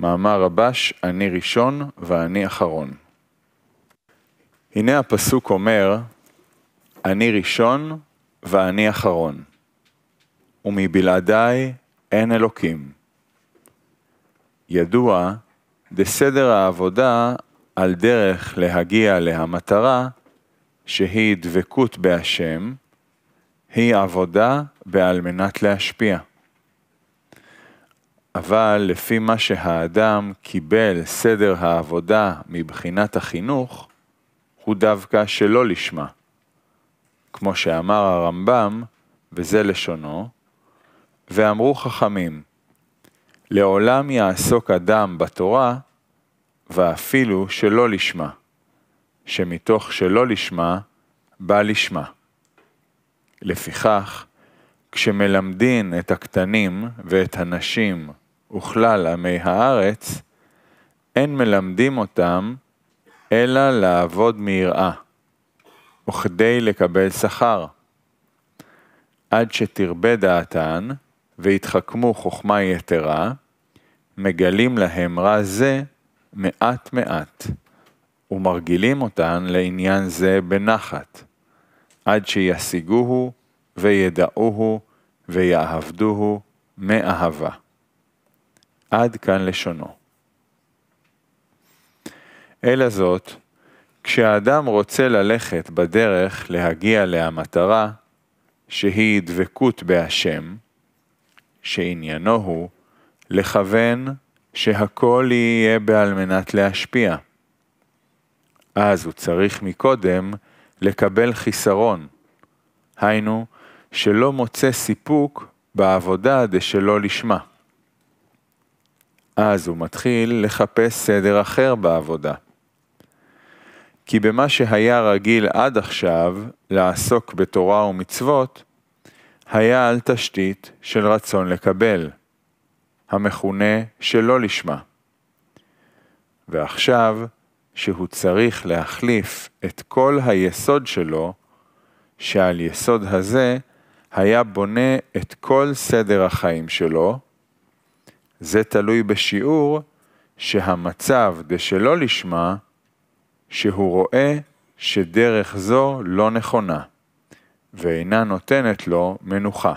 מאמר רבש, אני ראשון ואני אחרון. הנה הפסוק אומר, אני ראשון ואני אחרון, ומבלעדיי אין אלוקים. ידוע דסדר העבודה על דרך להגיע להמטרה, שהיא דבקות בהשם, היא עבודה בעל מנת להשפיע. אבל לפי מה שהאדם קיבל סדר העבודה מבחינת החינוך, הוא דווקא שלא לשמה. כמו שאמר הרמב"ם, וזה לשונו, ואמרו חכמים, לעולם יעסוק אדם בתורה, ואפילו שלא לשמה, שמתוך שלא לשמה, בא לשמה. לפיכך, כשמלמדים את הקטנים ואת הנשים וכלל עמי הארץ, אין מלמדים אותם אלא לעבוד מיראה, וכדי לקבל שכר. עד שתרבה דעתן, ויתחכמו חוכמה יתרה, מגלים להם רע זה מעט מעט, ומרגילים אותן לעניין זה בנחת, עד שישיגוהו וידעוהו ויעבדוהו מאהבה. עד כאן לשונו. אלא זאת, כשהאדם רוצה ללכת בדרך להגיע להמטרה, שהיא דבקות בהשם, שעניינו הוא לכוון שהכל יהיה בעל מנת להשפיע. אז הוא צריך מקודם לקבל חיסרון, היינו, שלא מוצא סיפוק בעבודה דשלא לשמה. אז הוא מתחיל לחפש סדר אחר בעבודה. כי במה שהיה רגיל עד עכשיו לעסוק בתורה ומצוות, היה על תשתית של רצון לקבל, המכונה שלא לשמה. ועכשיו, שהוא צריך להחליף את כל היסוד שלו, שעל יסוד הזה היה בונה את כל סדר החיים שלו, זה תלוי בשיעור שהמצב דשלא לשמה, שהוא רואה שדרך זו לא נכונה, ואינה נותנת לו מנוחה.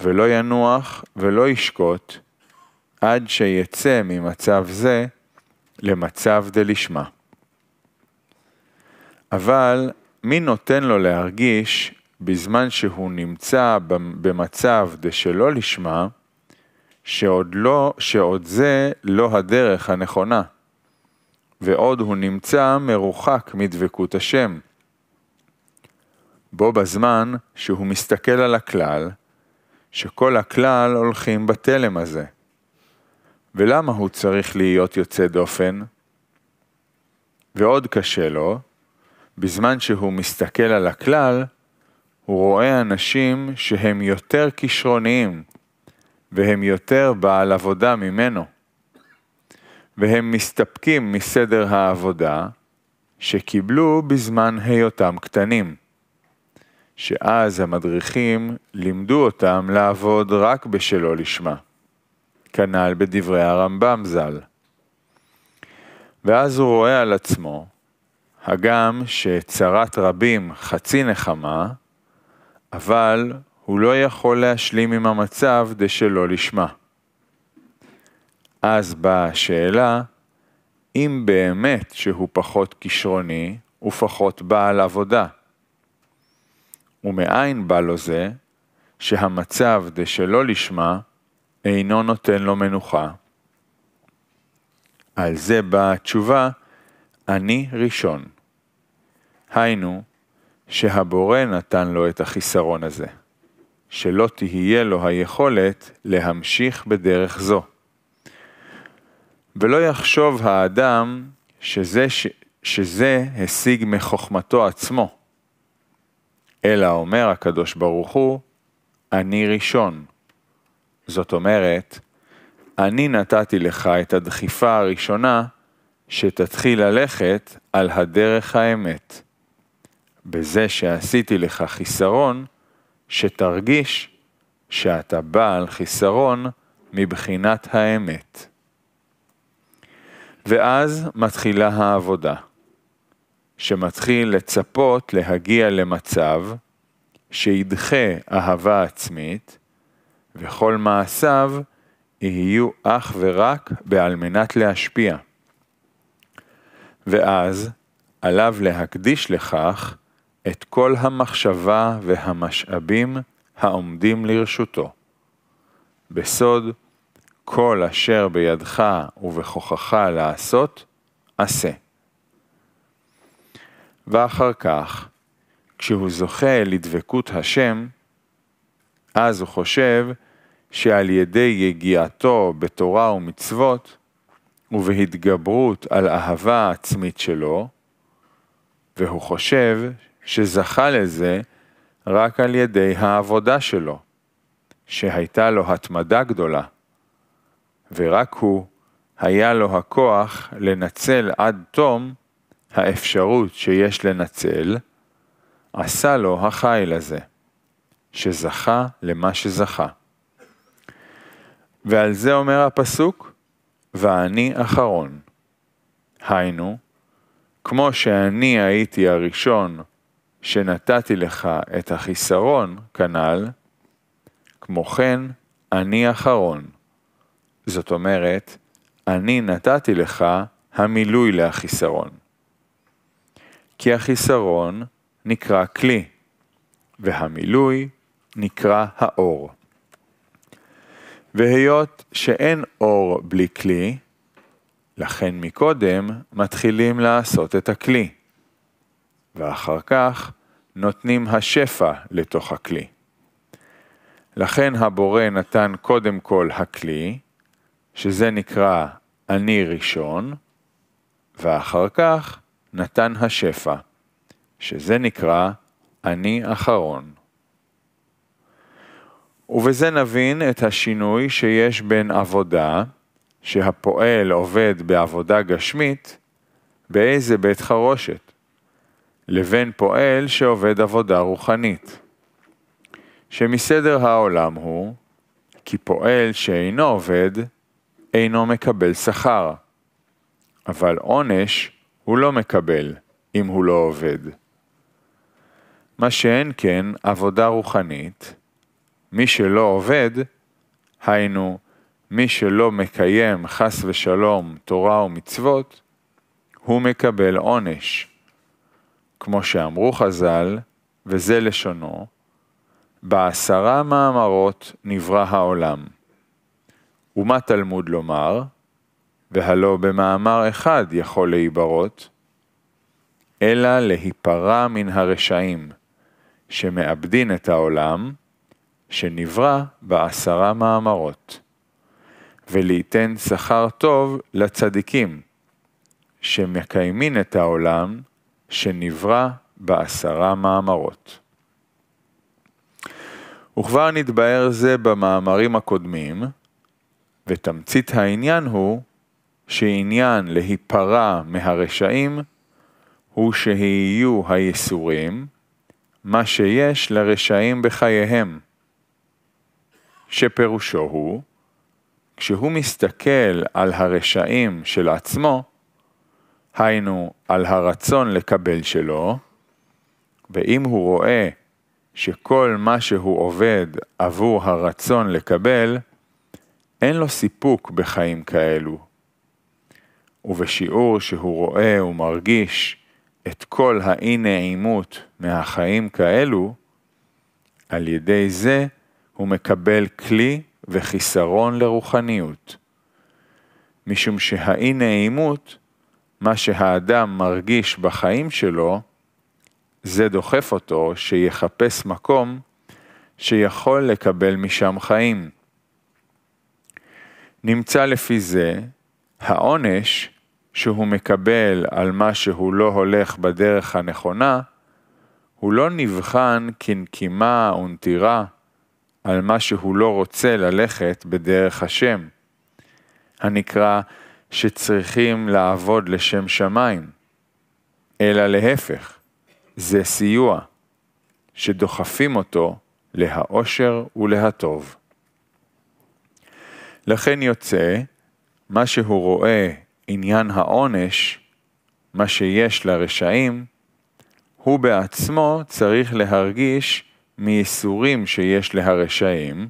ולא ינוח ולא ישקוט, עד שיצא ממצב זה למצב דלשמה. אבל מי נותן לו להרגיש, בזמן שהוא נמצא במצב דשלא לשמה, שעוד לא, שעוד זה לא הדרך הנכונה. ועוד הוא נמצא מרוחק מדבקות השם. בו בזמן שהוא מסתכל על הכלל, שכל הכלל הולכים בתלם הזה. ולמה הוא צריך להיות יוצא דופן? ועוד קשה לו, בזמן שהוא מסתכל על הכלל, הוא רואה אנשים שהם יותר כישרוניים והם יותר בעל עבודה ממנו. והם מסתפקים מסדר העבודה שקיבלו בזמן היותם קטנים. שאז המדריכים לימדו אותם לעבוד רק בשלו לשמה. כנ"ל בדברי הרמב"ם ז"ל. ואז הוא רואה על עצמו, הגם שצרת רבים חצי נחמה, אבל הוא לא יכול להשלים עם המצב דשלא לשמה. אז באה השאלה, אם באמת שהוא פחות כישרוני ופחות בעל עבודה. ומאין בא לו זה, שהמצב דשלא לשמה אינו נותן לו מנוחה. על זה באה התשובה, אני ראשון. היינו, שהבורא נתן לו את החיסרון הזה. שלא תהיה לו היכולת להמשיך בדרך זו. ולא יחשוב האדם שזה, ש, שזה השיג מחוכמתו עצמו, אלא אומר הקדוש ברוך הוא, אני ראשון. זאת אומרת, אני נתתי לך את הדחיפה הראשונה שתתחיל ללכת על הדרך האמת. בזה שעשיתי לך חיסרון, שתרגיש שאתה בעל חיסרון מבחינת האמת. ואז מתחילה העבודה, שמתחיל לצפות להגיע למצב שידחה אהבה עצמית, וכל מעשיו יהיו אך ורק בעל מנת להשפיע. ואז עליו להקדיש לכך את כל המחשבה והמשאבים העומדים לרשותו. בסוד, כל אשר בידך ובכוחך לעשות, עשה. ואחר כך, כשהוא זוכה לדבקות השם, אז הוא חושב שעל ידי יגיעתו בתורה ומצוות, ובהתגברות על אהבה עצמית שלו, והוא חושב שזכה לזה רק על ידי העבודה שלו, שהייתה לו התמדה גדולה, ורק הוא היה לו הכוח לנצל עד תום האפשרות שיש לנצל, עשה לו החיל הזה, שזכה למה שזכה. ועל זה אומר הפסוק, ואני אחרון. היינו, כמו שאני הייתי הראשון שנתתי לך את החיסרון, כנ"ל, כמו כן, אני אחרון. זאת אומרת, אני נתתי לך המילוי להחיסרון. כי החיסרון נקרא כלי, והמילוי נקרא האור. והיות שאין אור בלי כלי, לכן מקודם מתחילים לעשות את הכלי. ואחר כך נותנים השפע לתוך הכלי. לכן הבורא נתן קודם כל הכלי, שזה נקרא אני ראשון, ואחר כך נתן השפע, שזה נקרא אני אחרון. ובזה נבין את השינוי שיש בין עבודה, שהפועל עובד בעבודה גשמית, באיזה בית חרושת. לבין פועל שעובד עבודה רוחנית. שמסדר העולם הוא כי פועל שאינו עובד אינו מקבל שכר, אבל עונש הוא לא מקבל אם הוא לא עובד. מה שאין כן עבודה רוחנית, מי שלא עובד, היינו מי שלא מקיים חס ושלום תורה ומצוות, הוא מקבל עונש. כמו שאמרו חז"ל, וזה לשונו, בעשרה מאמרות נברא העולם. ומה תלמוד לומר? והלא במאמר אחד יכול להיברות, אלא להיפרע מן הרשעים, שמאבדין את העולם, שנברא בעשרה מאמרות, וליתן שכר טוב לצדיקים, שמקיימין את העולם, שנברא בעשרה מאמרות. וכבר נתבהר זה במאמרים הקודמים, ותמצית העניין הוא שעניין להיפרע מהרשעים הוא שיהיו היסורים מה שיש לרשעים בחייהם, שפירושו הוא, כשהוא מסתכל על הרשעים של עצמו, היינו על הרצון לקבל שלו, ואם הוא רואה שכל מה שהוא עובד עבור הרצון לקבל, אין לו סיפוק בחיים כאלו. ובשיעור שהוא רואה ומרגיש את כל האי נעימות מהחיים כאלו, על ידי זה הוא מקבל כלי וחיסרון לרוחניות. משום שהאי נעימות מה שהאדם מרגיש בחיים שלו, זה דוחף אותו שיחפש מקום שיכול לקבל משם חיים. נמצא לפי זה העונש שהוא מקבל על מה שהוא לא הולך בדרך הנכונה, הוא לא נבחן כנקימה ונטירה על מה שהוא לא רוצה ללכת בדרך השם, הנקרא שצריכים לעבוד לשם שמיים, אלא להפך, זה סיוע שדוחפים אותו להאושר ולהטוב. לכן יוצא, מה שהוא רואה עניין העונש, מה שיש לרשעים, הוא בעצמו צריך להרגיש מייסורים שיש להרשעים,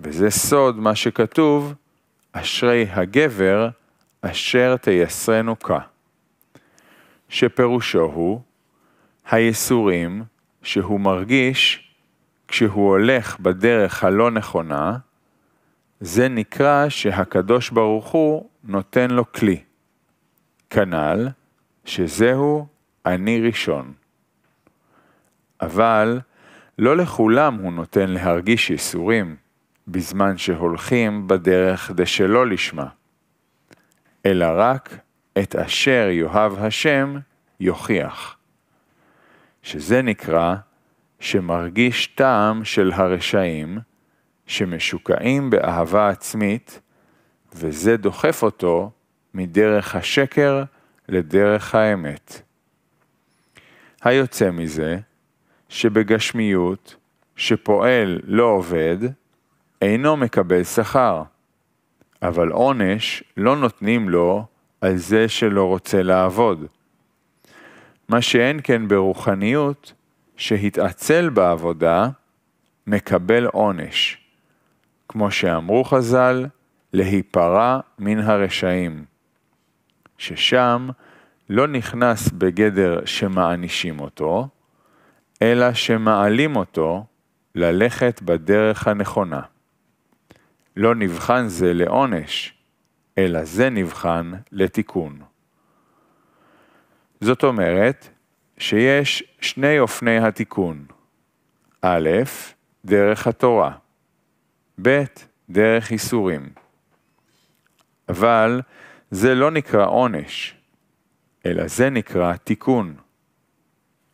וזה סוד מה שכתוב אשרי הגבר אשר תייסרנו כה. שפירושו הוא הייסורים שהוא מרגיש כשהוא הולך בדרך הלא נכונה, זה נקרא שהקדוש ברוך הוא נותן לו כלי. כנ"ל, שזהו אני ראשון. אבל לא לכולם הוא נותן להרגיש ייסורים. בזמן שהולכים בדרך דשלא לשמה, אלא רק את אשר יאהב השם יוכיח. שזה נקרא שמרגיש טעם של הרשעים שמשוקעים באהבה עצמית, וזה דוחף אותו מדרך השקר לדרך האמת. היוצא מזה, שבגשמיות, שפועל לא עובד, אינו מקבל שכר, אבל עונש לא נותנים לו על זה שלא רוצה לעבוד. מה שאין כן ברוחניות, שהתעצל בעבודה, מקבל עונש. כמו שאמרו חז"ל, להיפרע מן הרשעים, ששם לא נכנס בגדר שמענישים אותו, אלא שמעלים אותו ללכת בדרך הנכונה. לא נבחן זה לעונש, אלא זה נבחן לתיקון. זאת אומרת, שיש שני אופני התיקון. א', דרך התורה, ב', דרך איסורים. אבל זה לא נקרא עונש, אלא זה נקרא תיקון.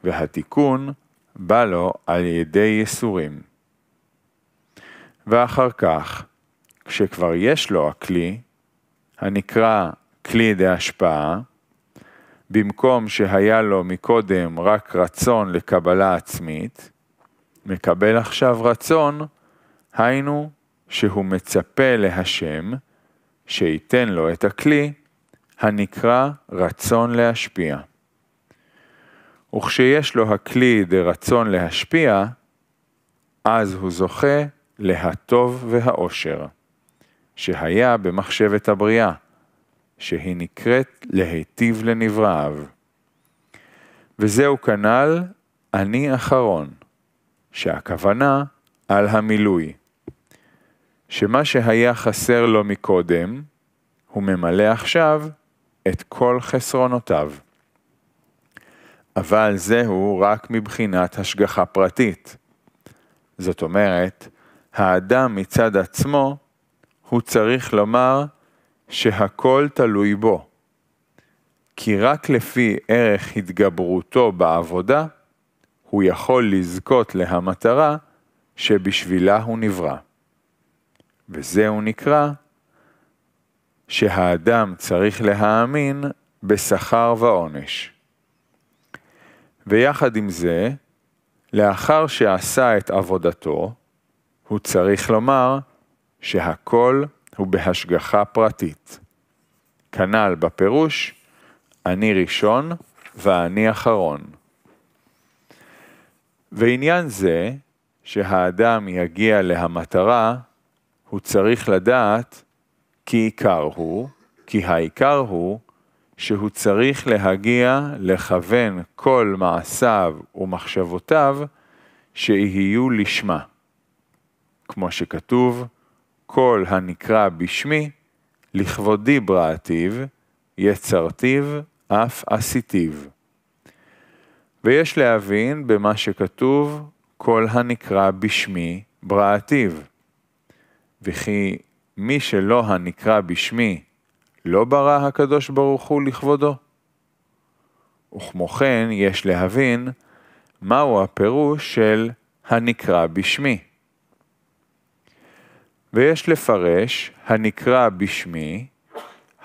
והתיקון בא לו על ידי ייסורים. ואחר כך, כשכבר יש לו הכלי, הנקרא כלי השפעה, במקום שהיה לו מקודם רק רצון לקבלה עצמית, מקבל עכשיו רצון, היינו שהוא מצפה להשם, שייתן לו את הכלי, הנקרא רצון להשפיע. וכשיש לו הכלי דרצון להשפיע, אז הוא זוכה להטוב והאושר. שהיה במחשבת הבריאה, שהיא נקראת להיטיב לנבראיו. וזהו כנ"ל אני אחרון, שהכוונה על המילוי, שמה שהיה חסר לו מקודם, הוא ממלא עכשיו את כל חסרונותיו. אבל זהו רק מבחינת השגחה פרטית. זאת אומרת, האדם מצד עצמו הוא צריך לומר שהכל תלוי בו, כי רק לפי ערך התגברותו בעבודה, הוא יכול לזכות להמטרה שבשבילה הוא נברא. וזהו נקרא שהאדם צריך להאמין בשכר ועונש. ויחד עם זה, לאחר שעשה את עבודתו, הוא צריך לומר, שהכל הוא בהשגחה פרטית. כנ"ל בפירוש, אני ראשון ואני אחרון. ועניין זה, שהאדם יגיע להמטרה, הוא צריך לדעת כי עיקר הוא, כי העיקר הוא שהוא צריך להגיע לכוון כל מעשיו ומחשבותיו שיהיו לשמה. כמו שכתוב, כל הנקרא בשמי, לכבודי בראתיו, יצרתיו, אף עשיתיו. ויש להבין במה שכתוב, כל הנקרא בשמי, בראתיו. וכי מי שלא הנקרא בשמי, לא ברא הקדוש ברוך הוא לכבודו. וכמו כן, יש להבין מהו הפירוש של הנקרא בשמי. ויש לפרש הנקרא בשמי,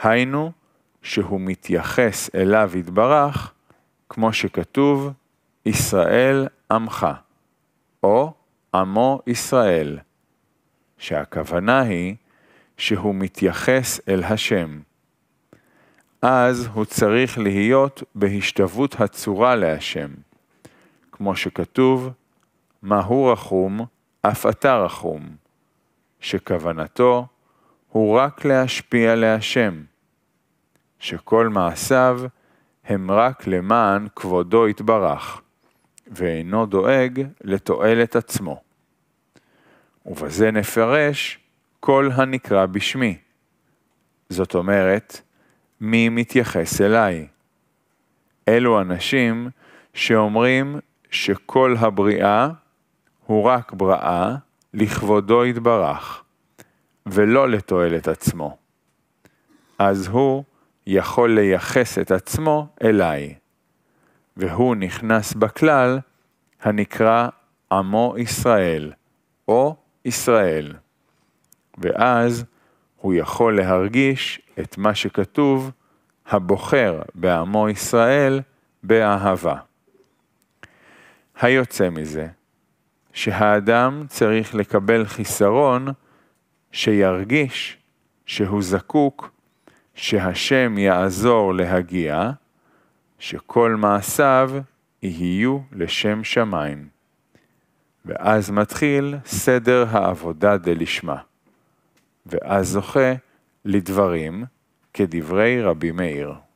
היינו שהוא מתייחס אליו יתברך, כמו שכתוב, ישראל עמך, או עמו ישראל, שהכוונה היא שהוא מתייחס אל השם. אז הוא צריך להיות בהשתוות הצורה להשם, כמו שכתוב, מהו רחום, אף אתה רחום. שכוונתו הוא רק להשפיע להשם, שכל מעשיו הם רק למען כבודו יתברך, ואינו דואג לתועלת עצמו. ובזה נפרש כל הנקרא בשמי. זאת אומרת, מי מתייחס אליי? אלו אנשים שאומרים שכל הבריאה הוא רק בראה לכבודו יתברך, ולא לתועלת עצמו. אז הוא יכול לייחס את עצמו אליי, והוא נכנס בכלל הנקרא עמו ישראל, או ישראל. ואז הוא יכול להרגיש את מה שכתוב, הבוחר בעמו ישראל באהבה. היוצא מזה, שהאדם צריך לקבל חיסרון שירגיש שהוא זקוק, שהשם יעזור להגיע, שכל מעשיו יהיו לשם שמיים. ואז מתחיל סדר העבודה דלשמה. ואז זוכה לדברים כדברי רבי מאיר.